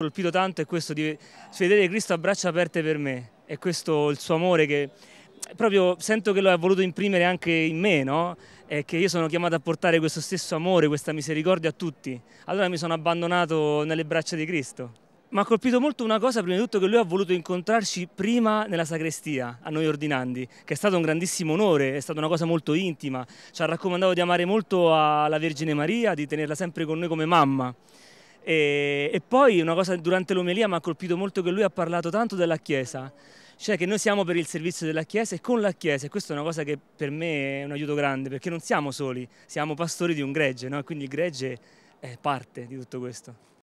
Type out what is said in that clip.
colpito tanto è questo di vedere Cristo a braccia aperte per me, è questo il suo amore che proprio sento che lo ha voluto imprimere anche in me, no? E che io sono chiamato a portare questo stesso amore, questa misericordia a tutti. Allora mi sono abbandonato nelle braccia di Cristo. Mi ha colpito molto una cosa, prima di tutto, che lui ha voluto incontrarci prima nella sacrestia, a noi ordinandi, che è stato un grandissimo onore, è stata una cosa molto intima. Ci ha raccomandato di amare molto alla Vergine Maria, di tenerla sempre con noi come mamma. E, e poi una cosa durante l'omelia mi ha colpito molto che lui ha parlato tanto della Chiesa, cioè che noi siamo per il servizio della Chiesa e con la Chiesa, e questa è una cosa che per me è un aiuto grande, perché non siamo soli, siamo pastori di un gregge, no? quindi il gregge è parte di tutto questo.